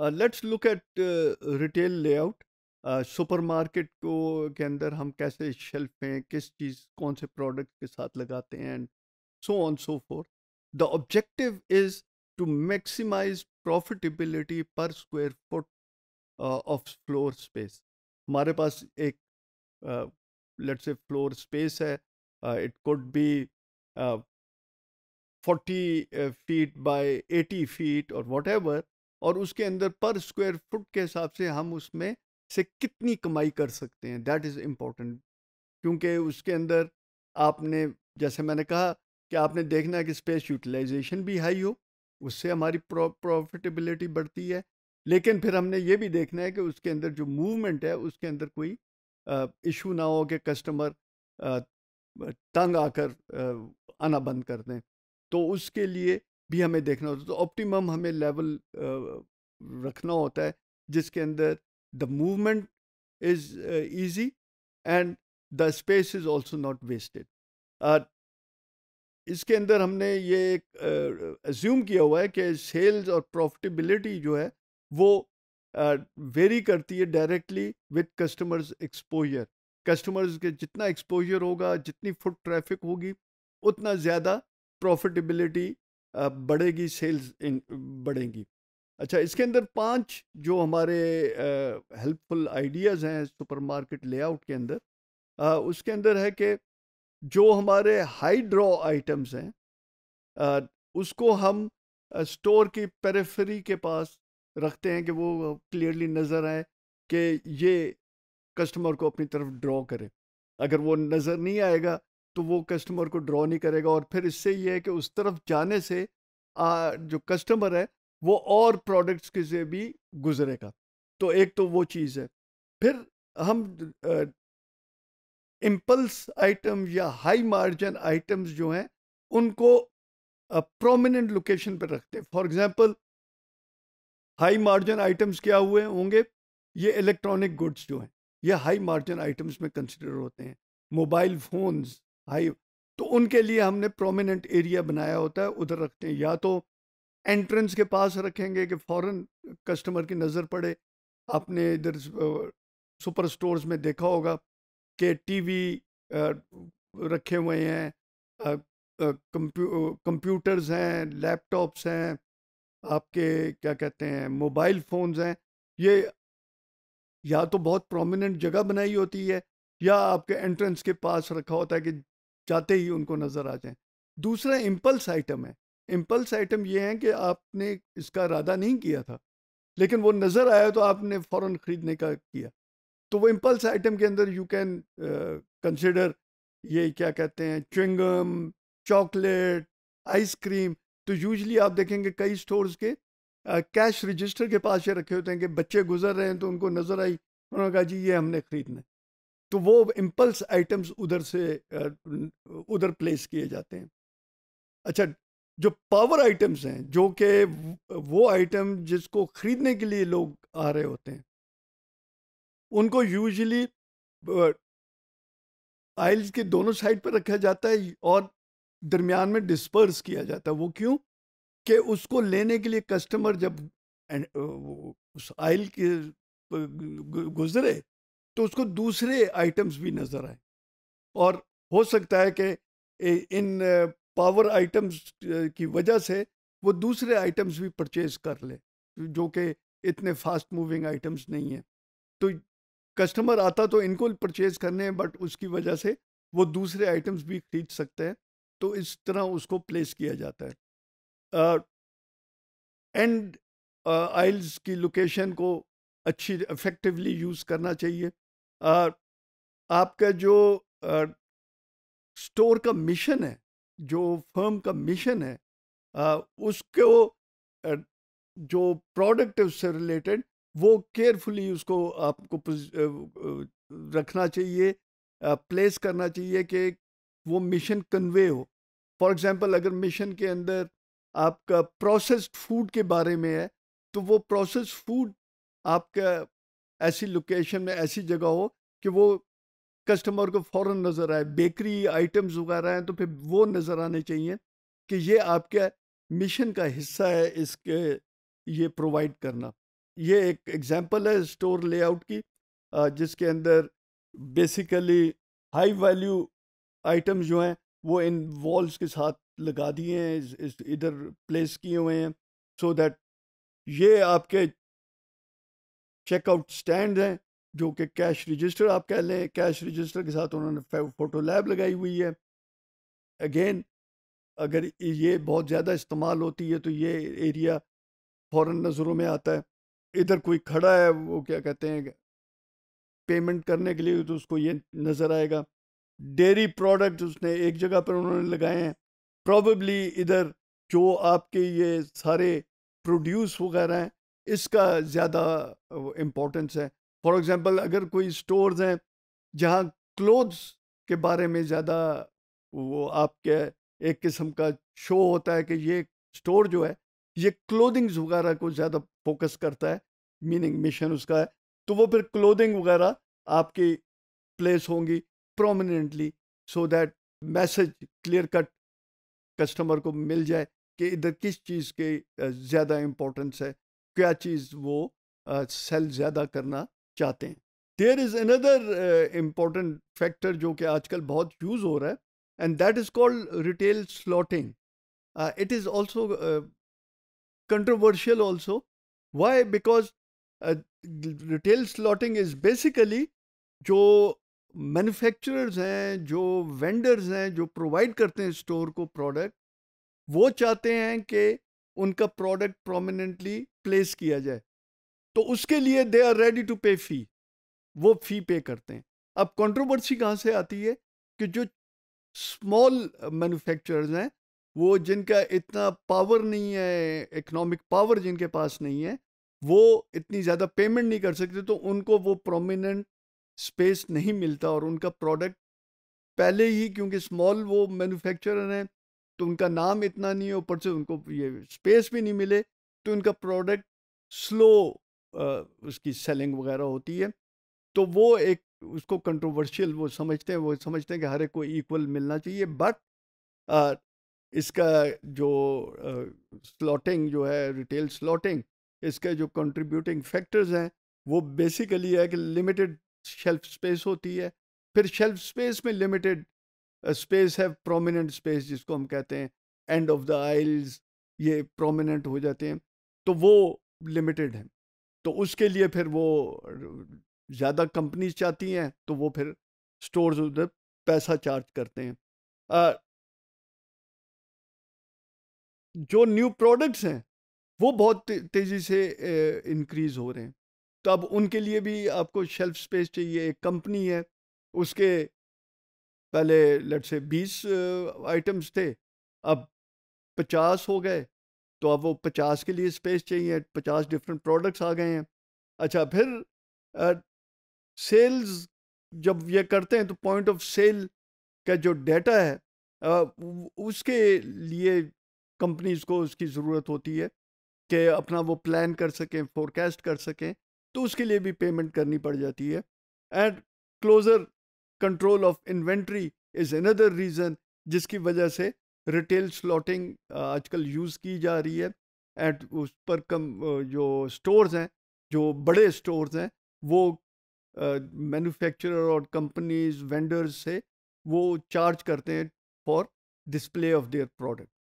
Uh, let's look at uh, retail layout supermarket uh, को के अंदर हम कैसे शेल्फ हैं किस चीज़ कौन से प्रोडक्ट के साथ लगाते हैं and so on so fourth the objective is to maximise profitability per square foot of floor space हमारे पास एक लेट्स से फ्लोर स्पेस है it could be forty feet by eighty feet और वॉट एवर और उसके अंदर पर square foot के हिसाब से हम उसमें से कितनी कमाई कर सकते हैं दैट इज़ इम्पोर्टेंट क्योंकि उसके अंदर आपने जैसे मैंने कहा कि आपने देखना है कि स्पेस यूटिलाइजेशन भी हाई हो उससे हमारी प्रॉफिटेबिलिटी बढ़ती है लेकिन फिर हमने ये भी देखना है कि उसके अंदर जो मूवमेंट है उसके अंदर कोई इशू ना हो कि कस्टमर तंग आकर आना बंद कर दें तो उसके लिए भी हमें देखना होता है तो ऑप्टिमम हमें लेवल रखना होता है जिसके अंदर the movement is easy and the space is also not wasted इसके अंदर हमने ये एक एज्यूम uh, किया हुआ है कि सेल्स और प्रॉफिटेबिलिटी जो है वो वेरी uh, करती है directly with customers exposure customers के जितना एक्सपोजर होगा जितनी फुट ट्रैफिक होगी उतना ज़्यादा प्रॉफिटेबिलिटी बढ़ेगी सेल्स इन बढ़ेंगी। अच्छा इसके अंदर पांच जो हमारे हेल्पफुल आइडियाज़ हैं सुपरमार्केट लेआउट के अंदर आ, उसके अंदर है कि जो हमारे हाई ड्रॉ आइटम्स हैं उसको हम स्टोर की पेरेफरी के पास रखते हैं कि वो क्लियरली नज़र आए कि ये कस्टमर को अपनी तरफ ड्रॉ करे। अगर वो नज़र नहीं आएगा तो वो कस्टमर को ड्रॉ नहीं करेगा और फिर इससे ये है कि उस तरफ जाने से आ, जो कस्टमर है वो और प्रोडक्ट्स के से भी गुजरेगा तो एक तो वो चीज़ है फिर हम इम्पल्स आइटम या हाई मार्जिन आइटम्स जो हैं उनको प्रोमिनेंट लोकेशन पर रखते हैं for example high margin items क्या हुए होंगे ये इलेक्ट्रॉनिक गुड्स जो हैं ये हाई मार्जिन आइटम्स में कंसिडर होते हैं मोबाइल फोन्स हाई तो उनके लिए हमने प्रोमिनेंट एरिया बनाया होता है उधर रखते हैं या तो एंट्रेंस के पास रखेंगे कि फ़ौरन कस्टमर की नज़र पड़े आपने इधर सुपर स्टोर्स में देखा होगा कि टीवी रखे हुए हैं कंप्यूटर्स हैं लैपटॉप्स हैं आपके क्या कहते हैं मोबाइल फ़ोन्स हैं ये या तो बहुत प्रोमिनेंट जगह बनाई होती है या आपके एंट्रेंस के पास रखा होता है कि जाते ही उनको नज़र आ जाए दूसरा इम्पल्स आइटम है इम्पल्स आइटम ये है कि आपने इसका इरादा नहीं किया था लेकिन वो नज़र आया तो आपने फ़ौर ख़रीदने का किया तो वो इम्पल्स आइटम के अंदर यू कैन कंसिडर ये क्या कहते हैं चिंगम चॉकलेट आइसक्रीम तो यूजली आप देखेंगे कई स्टोर्स के कैश uh, रजिस्टर के पास ये रखे होते हैं कि बच्चे गुजर रहे हैं तो उनको नज़र आई उन्होंने कहा जी ये हमने ख़रीदना तो वो इम्पल्स आइटम्स उधर से उधर प्लेस किए जाते हैं अच्छा जो पावर आइटम्स हैं जो कि वो आइटम जिसको ख़रीदने के लिए लोग आ रहे होते हैं उनको यूजली आइल्स के दोनों साइड पर रखा जाता है और दरमियान में डिस्पर्स किया जाता है वो क्यों कि उसको लेने के लिए कस्टमर जब उस आइल के गुजरे तो उसको दूसरे आइटम्स भी नज़र आए और हो सकता है कि इन पावर आइटम्स की वजह से वो दूसरे आइटम्स भी परचेज कर ले जो कि इतने फास्ट मूविंग आइटम्स नहीं हैं तो कस्टमर आता तो इनको परचेज करने हैं बट उसकी वजह से वो दूसरे आइटम्स भी खरीद सकते हैं तो इस तरह उसको प्लेस किया जाता है एंड uh, आइल्स uh, की लोकेशन को अच्छी इफेक्टिवली यूज़ करना चाहिए आपका जो स्टोर का मिशन है जो फर्म का मिशन है उसको जो प्रोडक्ट है उससे रिलेटेड वो केयरफुली उसको आपको रखना चाहिए प्लेस करना चाहिए कि वो मिशन कन्वे हो फॉर एग्जांपल अगर मिशन के अंदर आपका प्रोसेस्ड फूड के बारे में है तो वो प्रोसेस्ड फूड आपका ऐसी लोकेशन में ऐसी जगह हो कि वो कस्टमर को फ़ौर नज़र आए बेकरी आइटम्स वगैरह हैं तो फिर वो नज़र आने चाहिए कि ये आपके मिशन का हिस्सा है इसके ये प्रोवाइड करना ये एक एग्जांपल है स्टोर लेआउट की जिसके अंदर बेसिकली हाई वैल्यू आइटम्स जो हैं वो इन वॉल्स के साथ लगा दिए हैं इधर प्लेस किए हुए हैं सो दैट ये आपके चेकआउट स्टैंड हैं जो कि कैश रजिस्टर आप कह लें कैश रजिस्टर के साथ उन्होंने फ़ोटो लैब लगाई हुई है अगेन अगर ये बहुत ज़्यादा इस्तेमाल होती है तो ये एरिया फ़ौर नज़रों में आता है इधर कोई खड़ा है वो क्या कहते हैं पेमेंट करने के लिए तो उसको ये नज़र आएगा डेयरी प्रोडक्ट उसने एक जगह पर उन्होंने लगाए हैं प्रॉबली इधर जो आपके ये सारे प्रोड्यूस वगैरह हैं इसका ज़्यादा इम्पोर्टेंस है फॉर एग्ज़ाम्पल अगर कोई स्टोर्स हैं जहाँ क्लोथ्स के बारे में ज़्यादा वो आपके एक किस्म का शो होता है कि ये स्टोर जो है ये क्लोथिंग्स वगैरह को ज़्यादा फोकस करता है मीनिंग मिशन उसका है तो वो फिर क्लोथिंग वगैरह आपकी प्लेस होंगी prominently so that message clear cut customer को मिल जाए कि इधर किस चीज़ के ज़्यादा इम्पोर्टेंस है क्या चीज़ वो सेल uh, ज़्यादा करना चाहते हैं there is another important factor जो कि आजकल बहुत यूज़ हो रहा है and that is called retail slotting it is also controversial also why because retail slotting is basically जो मैन्युफैक्चरर्स हैं जो वेंडर्स हैं जो प्रोवाइड करते हैं स्टोर को प्रोडक्ट वो चाहते हैं कि उनका प्रोडक्ट प्रोमिनेंटली प्लेस किया जाए तो उसके लिए दे आर रेडी टू पे फी वो फी पे करते हैं अब कंट्रोवर्सी कहाँ से आती है कि जो स्मॉल मैन्युफैक्चरर्स हैं वो जिनका इतना पावर नहीं है इकोनॉमिक पावर जिनके पास नहीं है वो इतनी ज़्यादा पेमेंट नहीं कर सकते तो उनको वो प्रोमिनेंट स्पेस नहीं मिलता और उनका प्रोडक्ट पहले ही क्योंकि स्मॉल वो मैन्युफैक्चरर हैं तो उनका नाम इतना नहीं है ऊपर से उनको ये स्पेस भी नहीं मिले तो इनका प्रोडक्ट स्लो उसकी सेलिंग वगैरह होती है तो वो एक उसको कंट्रोवर्शियल वो समझते हैं वो समझते हैं कि हर एक को इक्वल मिलना चाहिए बट इसका जो स्लॉटिंग जो है रिटेल स्लॉटिंग इसके जो कंट्रीब्यूटिंग फैक्टर्स हैं वो बेसिकली है कि लिमिटेड शेल्फ स्पेस होती है फिर शेल्फ स्पेस में लिमिटेड स्पेस है प्रोमिनेंट स्पेस जिसको हम कहते हैं एंड ऑफ द आइल्स ये प्रोमिनेंट हो जाते हैं तो वो लिमिटेड है तो उसके लिए फिर वो ज़्यादा कंपनीज चाहती हैं तो वो फिर स्टोर्स उधर पैसा चार्ज करते हैं आ, जो न्यू प्रोडक्ट्स हैं वो बहुत तेज़ी से इंक्रीज हो रहे हैं तो अब उनके लिए भी आपको शेल्फ स्पेस चाहिए एक कंपनी है उसके पहले लेट से बीस आइटम्स थे अब पचास हो गए तो अब वो पचास के लिए स्पेस चाहिए पचास डिफरेंट प्रोडक्ट्स आ गए हैं अच्छा फिर सेल्स जब ये करते हैं तो पॉइंट ऑफ सेल का जो डेटा है आ, उसके लिए कंपनीज को उसकी ज़रूरत होती है कि अपना वो प्लान कर सकें फोरकास्ट कर सकें तो उसके लिए भी पेमेंट करनी पड़ जाती है and closer control of inventory is another reason जिसकी वजह से रिटेल स्लॉटिंग आजकल यूज़ की जा रही है एंड उस पर कम जो स्टोर्स हैं जो बड़े स्टोर्स हैं वो मैन्युफैक्चरर और कंपनीज वेंडर्स से वो चार्ज करते हैं for display of their product